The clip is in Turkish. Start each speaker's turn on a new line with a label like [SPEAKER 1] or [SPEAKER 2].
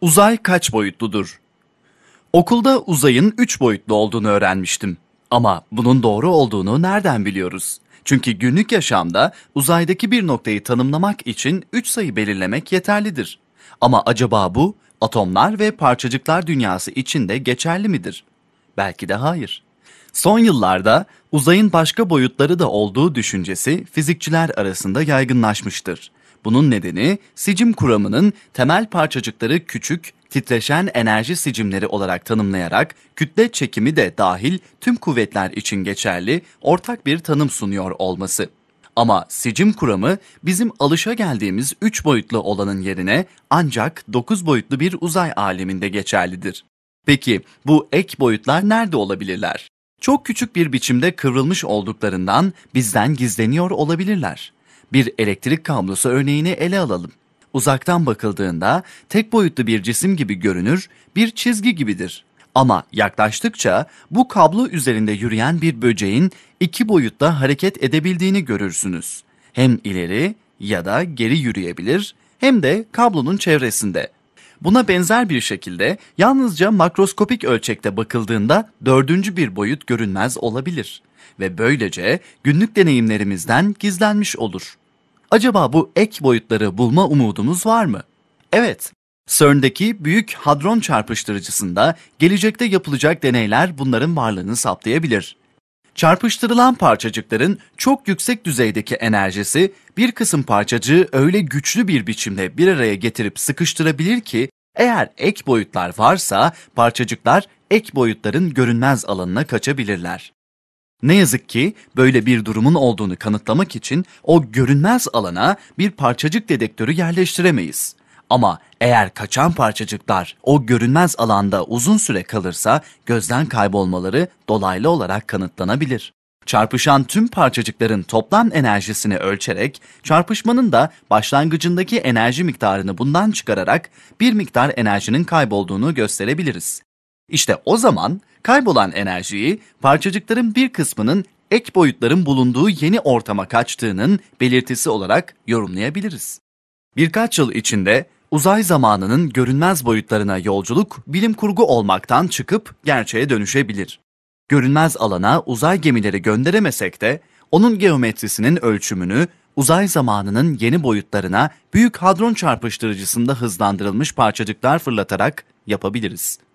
[SPEAKER 1] Uzay kaç boyutludur? Okulda uzayın 3 boyutlu olduğunu öğrenmiştim. Ama bunun doğru olduğunu nereden biliyoruz? Çünkü günlük yaşamda uzaydaki bir noktayı tanımlamak için 3 sayı belirlemek yeterlidir. Ama acaba bu atomlar ve parçacıklar dünyası için de geçerli midir? Belki de hayır. Son yıllarda uzayın başka boyutları da olduğu düşüncesi fizikçiler arasında yaygınlaşmıştır. Bunun nedeni sicim kuramının temel parçacıkları küçük, titreşen enerji sicimleri olarak tanımlayarak kütle çekimi de dahil tüm kuvvetler için geçerli ortak bir tanım sunuyor olması. Ama sicim kuramı bizim alışa geldiğimiz 3 boyutlu olanın yerine ancak 9 boyutlu bir uzay aleminde geçerlidir. Peki bu ek boyutlar nerede olabilirler? Çok küçük bir biçimde kıvrılmış olduklarından bizden gizleniyor olabilirler. Bir elektrik kablosu örneğini ele alalım. Uzaktan bakıldığında tek boyutlu bir cisim gibi görünür, bir çizgi gibidir. Ama yaklaştıkça bu kablo üzerinde yürüyen bir böceğin iki boyutta hareket edebildiğini görürsünüz. Hem ileri ya da geri yürüyebilir hem de kablonun çevresinde. Buna benzer bir şekilde yalnızca makroskopik ölçekte bakıldığında dördüncü bir boyut görünmez olabilir ve böylece günlük deneyimlerimizden gizlenmiş olur. Acaba bu ek boyutları bulma umudumuz var mı? Evet, CERN'deki Büyük Hadron Çarpıştırıcısında gelecekte yapılacak deneyler bunların varlığını saptayabilir. Çarpıştırılan parçacıkların çok yüksek düzeydeki enerjisi bir kısım parçacığı öyle güçlü bir biçimde bir araya getirip sıkıştırabilir ki eğer ek boyutlar varsa parçacıklar ek boyutların görünmez alanına kaçabilirler. Ne yazık ki böyle bir durumun olduğunu kanıtlamak için o görünmez alana bir parçacık dedektörü yerleştiremeyiz. Ama eğer kaçan parçacıklar o görünmez alanda uzun süre kalırsa gözden kaybolmaları dolaylı olarak kanıtlanabilir. Çarpışan tüm parçacıkların toplam enerjisini ölçerek, çarpışmanın da başlangıcındaki enerji miktarını bundan çıkararak bir miktar enerjinin kaybolduğunu gösterebiliriz. İşte o zaman kaybolan enerjiyi parçacıkların bir kısmının ek boyutların bulunduğu yeni ortama kaçtığının belirtisi olarak yorumlayabiliriz. Birkaç yıl içinde uzay zamanının görünmez boyutlarına yolculuk bilim kurgu olmaktan çıkıp gerçeğe dönüşebilir. Görünmez alana uzay gemileri gönderemesek de onun geometrisinin ölçümünü uzay zamanının yeni boyutlarına Büyük Hadron Çarpıştırıcısında hızlandırılmış parçacıklar fırlatarak yapabiliriz.